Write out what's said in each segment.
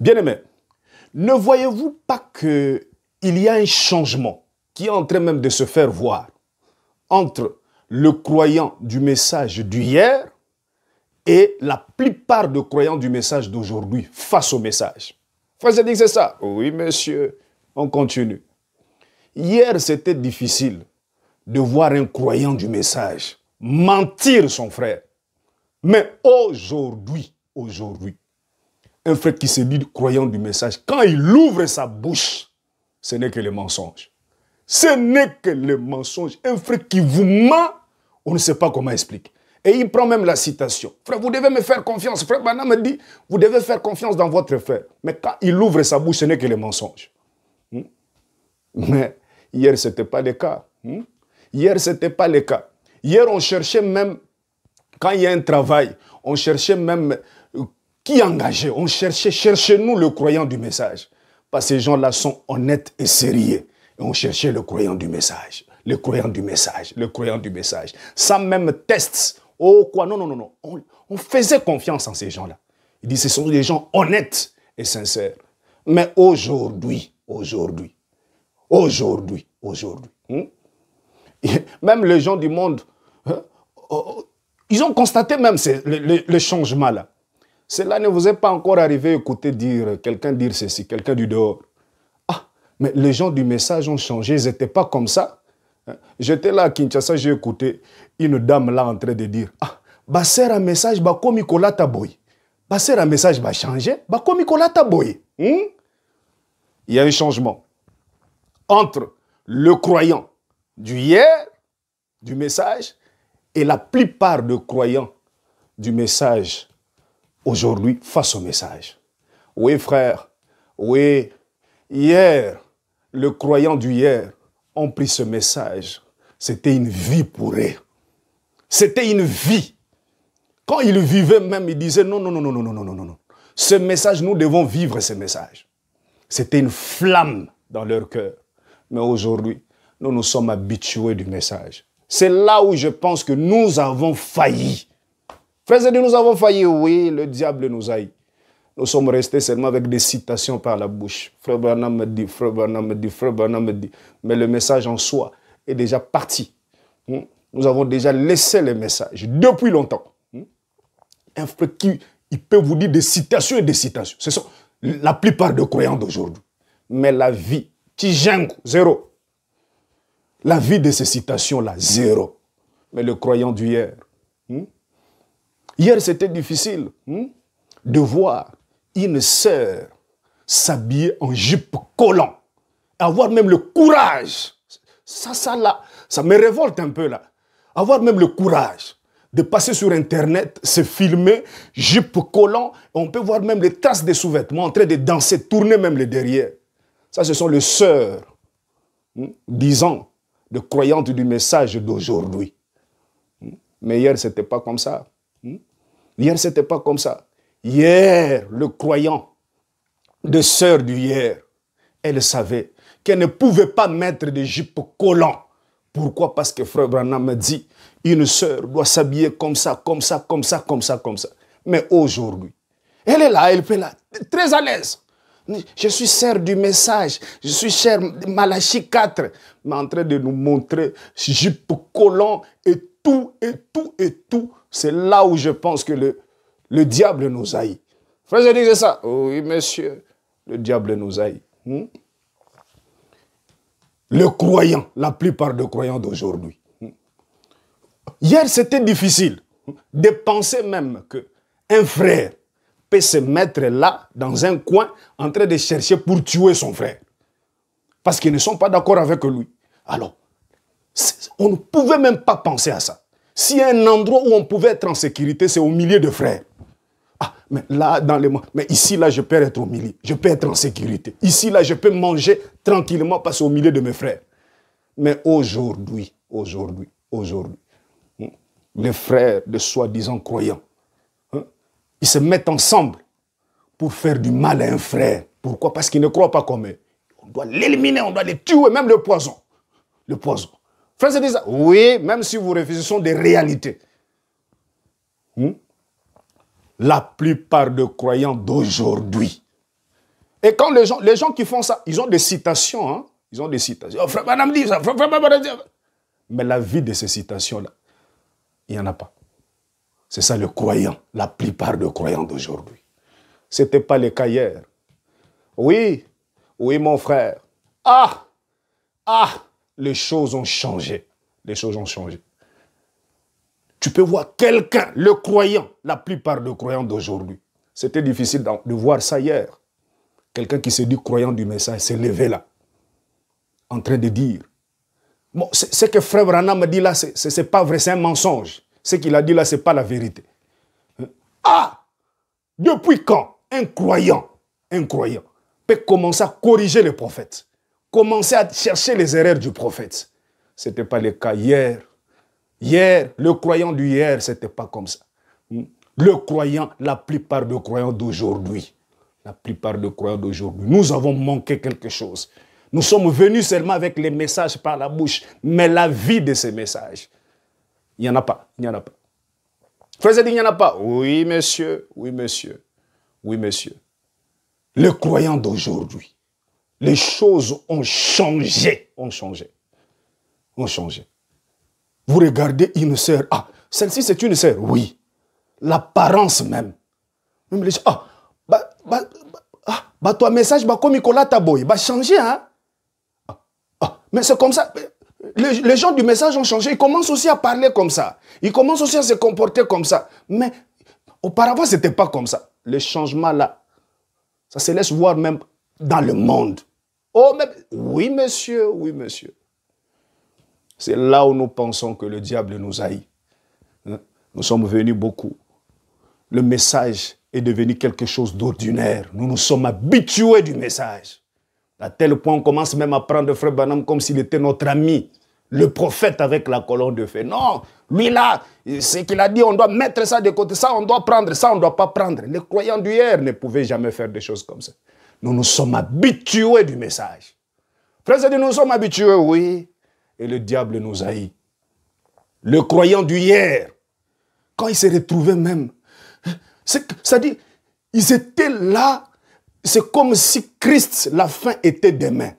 Bien-aimés, ne voyez-vous pas qu'il y a un changement qui est en train même de se faire voir entre le croyant du message d'hier et la plupart des croyants du message d'aujourd'hui face au message. Frère dit c'est ça. Oui, monsieur, on continue. Hier, c'était difficile de voir un croyant du message mentir son frère. Mais aujourd'hui, aujourd'hui, un frère qui se dit croyant du message, quand il ouvre sa bouche, ce n'est que le mensonge. Ce n'est que le mensonge. Un frère qui vous ment, on ne sait pas comment expliquer. Et il prend même la citation. Frère, vous devez me faire confiance. Frère Bana me dit, vous devez faire confiance dans votre frère. Mais quand il ouvre sa bouche, ce n'est que le mensonge. Hmm? Mais hier, ce n'était pas le cas. Hmm? Hier, ce n'était pas le cas. Hier, on cherchait même, quand il y a un travail, on cherchait même qui engageait On cherchait. cherchez-nous le croyant du message. Parce que ces gens-là sont honnêtes et sérieux. Et on cherchait le croyant du message, le croyant du message, le croyant du message. Sans même test. Oh quoi, non, non, non, non. On, faisait confiance en ces gens-là. Il dit, ce sont des gens honnêtes et sincères. Mais aujourd'hui, aujourd'hui, aujourd'hui, aujourd'hui, hmm? même les gens du monde, hein, oh, oh, ils ont constaté même le changement-là. Cela ne vous est pas encore arrivé à écouter dire, quelqu'un dire ceci, quelqu'un du dehors. Ah, mais les gens du message ont changé, ils n'étaient pas comme ça. Hein, j'étais là à Kinshasa, j'ai écouté une dame là en train de dire Ah, c'est bah, un message, bah, comme Nicolas Taboy. c'est bah, un message, bah, changé. bah, comme hmm? Il y a un changement entre le croyant du hier, du message, et la plupart de croyants du message aujourd'hui face au message. Oui, frère, oui, hier, le croyant du hier ont pris ce message. C'était une vie pour eux. C'était une vie. Quand ils vivaient même, ils disaient non, non, non, non, non, non, non, non, non. Ce message, nous devons vivre ce message. C'était une flamme dans leur cœur. Mais aujourd'hui, nous nous sommes habitués du message. C'est là où je pense que nous avons failli. Frère et nous avons failli. Oui, le diable nous a eu. Nous sommes restés seulement avec des citations par la bouche. Frère Branham me dit, Frère Branham me dit, Frère Branham me dit. Mais le message en soi est déjà parti. Hmm? Nous avons déjà laissé le message depuis longtemps. Hmm? Un frère qui il peut vous dire des citations et des citations. Ce sont la plupart des croyants d'aujourd'hui. Mais la vie, tijango, zéro. La vie de ces citations-là, zéro. Mais le croyant d'hier, hmm? Hier, c'était difficile hmm, de voir une sœur s'habiller en jupe collant, avoir même le courage. Ça, ça, là, ça me révolte un peu, là. Avoir même le courage de passer sur Internet, se filmer, jupe collant, on peut voir même les traces des sous-vêtements en train de danser, tourner même les derrière. Ça, ce sont les sœurs, disons, hmm, disant, de croyantes du message d'aujourd'hui. Hmm, mais hier, ce n'était pas comme ça. Hier, ce n'était pas comme ça. Hier, le croyant de sœur du hier, elle savait qu'elle ne pouvait pas mettre des jupes collants. Pourquoi Parce que Frère Branham me dit, une sœur doit s'habiller comme ça, comme ça, comme ça, comme ça, comme ça. Mais aujourd'hui, elle est là, elle est là, très à l'aise. Je suis sœur du message, je suis sœur Malachi 4, mais en train de nous montrer jupes collants et tout, et tout, et tout, c'est là où je pense que le, le diable nous haït. Frère, je disais ça. oui, monsieur, le diable nous haït. Hmm? Le croyant, la plupart des croyants d'aujourd'hui. Hmm? Hier, c'était difficile de penser même que un frère peut se mettre là, dans un coin, en train de chercher pour tuer son frère. Parce qu'ils ne sont pas d'accord avec lui. Alors, on ne pouvait même pas penser à ça. S'il y a un endroit où on pouvait être en sécurité, c'est au milieu de frères. Ah, mais là, dans les... Mais ici, là, je peux être au milieu. Je peux être en sécurité. Ici, là, je peux manger tranquillement parce au milieu de mes frères. Mais aujourd'hui, aujourd'hui, aujourd'hui, hmm, les frères de soi-disant croyants, hein, ils se mettent ensemble pour faire du mal à un frère. Pourquoi Parce qu'ils ne croient pas comme eux. On doit l'éliminer, on doit les tuer, même le poison. Le poison. Frère, c'est oui, même si vous refusez, sont des réalités. Hmm? La plupart de croyants d'aujourd'hui. Et quand les gens, les gens qui font ça, ils ont des citations. Hein. Ils ont des citations. Oh, madame dit ça. Mais la vie de ces citations-là, il n'y en a pas. C'est ça le croyant, la plupart de croyants d'aujourd'hui. Ce n'était pas le cas hier. Oui, oui, mon frère. Ah, ah, les choses ont changé. Les choses ont changé. Tu peux voir quelqu'un, le croyant, la plupart des croyants d'aujourd'hui. C'était difficile de voir ça hier. Quelqu'un qui s'est dit croyant du message s'est levé là, en train de dire. Bon, ce que Frère Branham a dit là, ce n'est pas vrai, c'est un mensonge. Ce qu'il a dit là, ce n'est pas la vérité. Hein? Ah Depuis quand un croyant, un croyant, peut commencer à corriger les prophètes Commencer à chercher les erreurs du prophète. Ce n'était pas le cas hier. Hier, le croyant d'hier, ce n'était pas comme ça. Hmm? Le croyant, la plupart des croyants d'aujourd'hui, la plupart de croyants d'aujourd'hui, nous avons manqué quelque chose. Nous sommes venus seulement avec les messages par la bouche, mais la vie de ces messages, il n'y en a pas, il n'y en a pas. Frère il n'y en a pas. Oui, monsieur, oui, monsieur, oui, monsieur. Le croyant d'aujourd'hui, les choses ont changé, ont changé, ont changé. Vous regardez une sœur, ah, celle-ci c'est une sœur, oui. L'apparence même. Même les ah, bah, bah, bah, ah, bah, toi message, bah, comme Nicolas Taboy, bah, changé, hein. Ah, ah, mais c'est comme ça. Les, gens du message ont changé. Ils commencent aussi à parler comme ça. Ils commencent aussi à se comporter comme ça. Mais auparavant, c'était pas comme ça. Le changement là, ça se laisse voir même dans le monde. Oh, oui, monsieur, oui, monsieur. C'est là où nous pensons que le diable nous haït. Hein? Nous sommes venus beaucoup. Le message est devenu quelque chose d'ordinaire. Nous nous sommes habitués du message. À tel point, on commence même à prendre Frère Banham comme s'il était notre ami. Le prophète avec la colonne de feu. Non, lui là, ce qu'il a dit, on doit mettre ça de côté. Ça, on doit prendre. Ça, on ne doit pas prendre. Les croyants d'hier ne pouvaient jamais faire des choses comme ça. Nous nous sommes habitués du message. Frère, ça nous nous sommes habitués, oui. Et le diable nous haït. Le croyant du hier, quand il s'est retrouvé même, cest dit, dire ils étaient là, c'est comme si Christ, la fin était demain.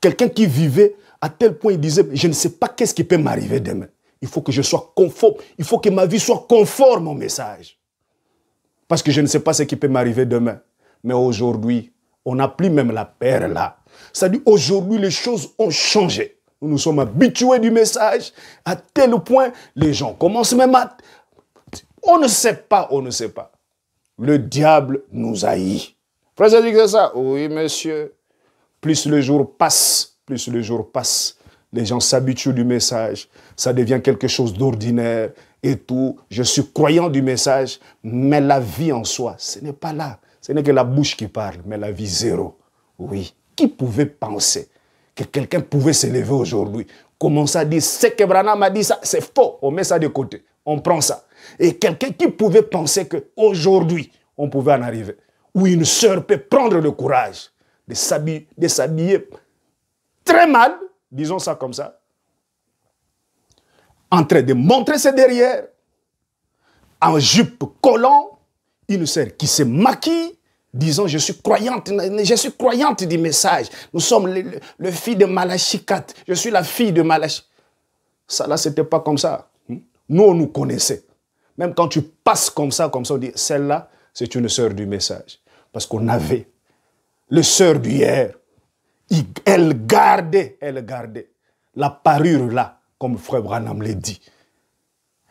Quelqu'un qui vivait à tel point, il disait, je ne sais pas qu'est-ce qui peut m'arriver demain. Il faut que je sois conforme, il faut que ma vie soit conforme au message. Parce que je ne sais pas ce qui peut m'arriver demain. Mais aujourd'hui, on n'a plus même la paire là. Ça dit, aujourd'hui, les choses ont changé. Nous nous sommes habitués du message à tel point, les gens commencent même à... On ne sait pas, on ne sait pas. Le diable nous haït. Frère, ça dit que c'est ça. Oui, monsieur. Plus le jour passe, plus le jour passe, les gens s'habituent du message. Ça devient quelque chose d'ordinaire et tout. Je suis croyant du message, mais la vie en soi, ce n'est pas là. Ce n'est que la bouche qui parle, mais la vie zéro. Oui. Qui pouvait penser que quelqu'un pouvait s'élever aujourd'hui, commencer à dire ce que Branham a dit, ça, c'est faux. On met ça de côté. On prend ça. Et quelqu'un qui pouvait penser qu'aujourd'hui, on pouvait en arriver. Où une sœur peut prendre le courage de s'habiller, très mal, disons ça comme ça, en train de montrer ses derrière, en jupe collant, une sœur qui se maquille, Disons, je suis croyante, je suis croyante du message. Nous sommes le, filles de Malachikat, Je suis la fille de Malachi. Ça, là, c'était pas comme ça. Hmm? Nous, on nous connaissait. Même quand tu passes comme ça, comme ça, on dit, celle-là, c'est une sœur du message. Parce qu'on avait le sœur d'hier. Elle gardait, elle gardait la parure là, comme Frère Branham l'a dit.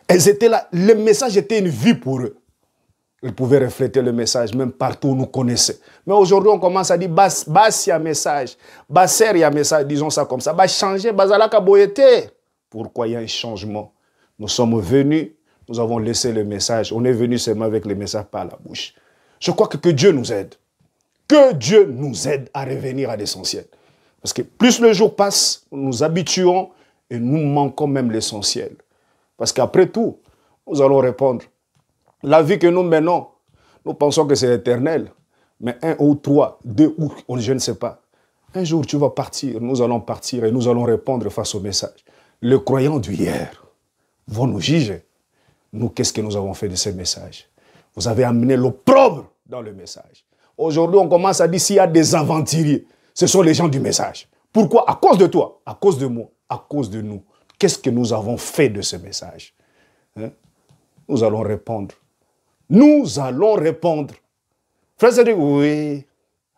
Elles étaient là, le message était une vie pour eux. Il pouvait refléter le message même partout où nous connaissait. Mais aujourd'hui, on commence à dire bas, il y a message, il y a message, disons ça comme ça. Bas changer, basalaka boyete. Pourquoi il y a un changement Nous sommes venus, nous avons laissé le message. On est venu seulement avec le message par la bouche. Je crois que, que Dieu nous aide. Que Dieu nous aide à revenir à l'essentiel. Parce que plus le jour passe, nous nous habituons et nous manquons même l'essentiel. Parce qu'après tout, nous allons répondre la vie que nous menons, nous pensons que c'est éternel. Mais un ou trois, deux ou je ne sais pas. Un jour, tu vas partir, nous allons partir et nous allons répondre face au message. Les croyants du hier vont nous juger. Nous, qu'est-ce que nous avons fait de ce message Vous avez amené l'opprobre dans le message. Aujourd'hui, on commence à dire s'il y a des aventuriers, ce sont les gens du message. Pourquoi À cause de toi, à cause de moi, à cause de nous. Qu'est-ce que nous avons fait de ce message hein? Nous allons répondre nous allons répondre. Frère, Zéry, oui.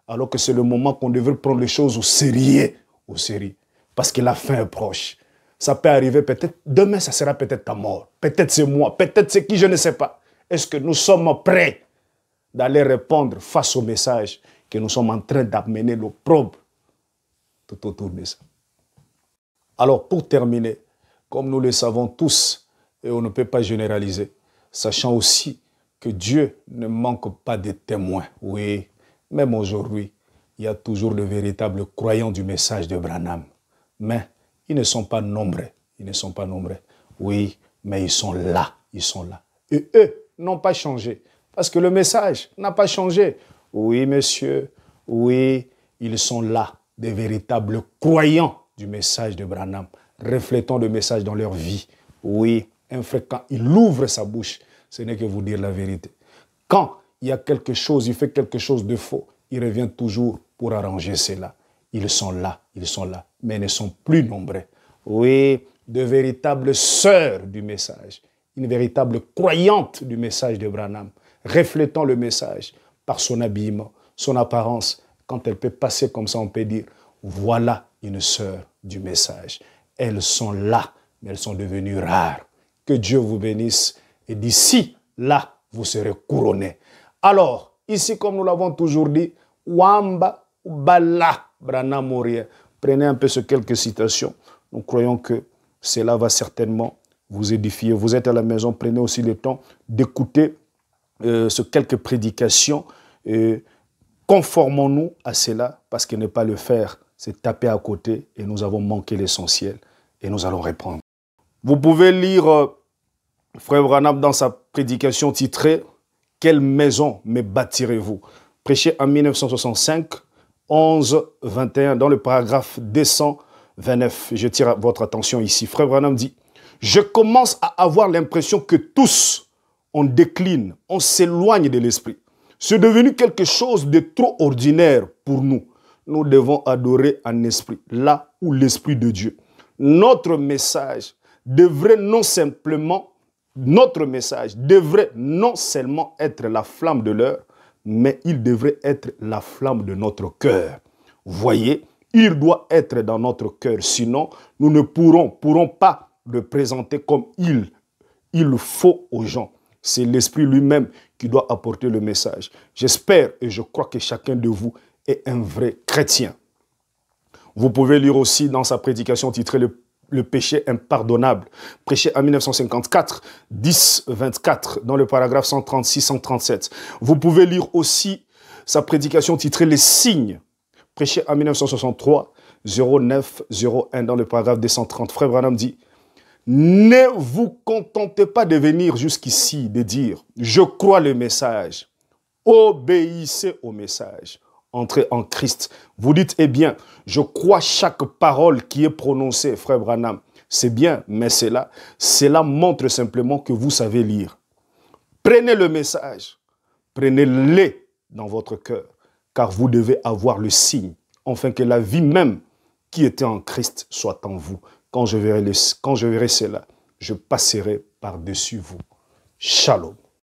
Alors que c'est le moment qu'on devrait prendre les choses au sérieux. Au sérieux. Parce que la fin est proche. Ça peut arriver peut-être. Demain, ça sera peut-être ta mort. Peut-être c'est moi. Peut-être c'est qui, je ne sais pas. Est-ce que nous sommes prêts d'aller répondre face au message que nous sommes en train d'amener l'opprobre tout autour de ça. Alors, pour terminer, comme nous le savons tous, et on ne peut pas généraliser, sachant aussi que Dieu ne manque pas de témoins. Oui, même aujourd'hui, il y a toujours de véritables croyants du message de Branham. Mais ils ne sont pas nombreux. Ils ne sont pas nombreux. Oui, mais ils sont là. Ils sont là. Et eux n'ont pas changé. Parce que le message n'a pas changé. Oui, monsieur. Oui, ils sont là. Des véritables croyants du message de Branham. Reflétant le message dans leur vie. Oui, un fréquent. Il ouvre sa bouche ce n'est que vous dire la vérité. Quand il y a quelque chose, il fait quelque chose de faux, il revient toujours pour arranger cela. Ils sont là, ils sont là, mais ne sont plus nombreux. Oui, de véritables sœurs du message, une véritable croyante du message de Branham, reflétant le message par son habillement, son apparence. Quand elle peut passer comme ça, on peut dire, voilà une sœur du message. Elles sont là, mais elles sont devenues rares. Que Dieu vous bénisse. Et d'ici là, vous serez couronné. Alors, ici, comme nous l'avons toujours dit, Wamba Bala Brana Prenez un peu ces quelques citations. Nous croyons que cela va certainement vous édifier. Vous êtes à la maison, prenez aussi le temps d'écouter euh, ces quelques prédications. Conformons-nous à cela parce que ne pas le faire, c'est taper à côté et nous avons manqué l'essentiel et nous allons reprendre. Vous pouvez lire euh, Frère Branham, dans sa prédication titrée « Quelle maison me bâtirez-vous » prêché en 1965, 11, 21, dans le paragraphe 229. Je tire votre attention ici. Frère Branham dit « Je commence à avoir l'impression que tous, on décline, on s'éloigne de l'esprit. C'est devenu quelque chose de trop ordinaire pour nous. Nous devons adorer un esprit, là où l'esprit de Dieu. Notre message devrait non simplement notre message devrait non seulement être la flamme de l'heure, mais il devrait être la flamme de notre cœur. Voyez, il doit être dans notre cœur, sinon nous ne pourrons, pourrons pas le présenter comme il, il faut aux gens. C'est l'Esprit lui-même qui doit apporter le message. J'espère et je crois que chacun de vous est un vrai chrétien. Vous pouvez lire aussi dans sa prédication titrée Le le péché impardonnable, prêché en 1954, 10, 24, dans le paragraphe 136-137. Vous pouvez lire aussi sa prédication titrée Les signes, prêché en 1963, 09-01, dans le paragraphe 230. Frère Branham dit Ne vous contentez pas de venir jusqu'ici, de dire Je crois le message. Obéissez au message entrer en Christ. Vous dites, eh bien, je crois chaque parole qui est prononcée, frère Branham. C'est bien, mais cela, cela montre simplement que vous savez lire. Prenez le message, prenez-le dans votre cœur, car vous devez avoir le signe, afin que la vie même qui était en Christ soit en vous. Quand je verrai, quand je verrai cela, je passerai par-dessus vous. Shalom.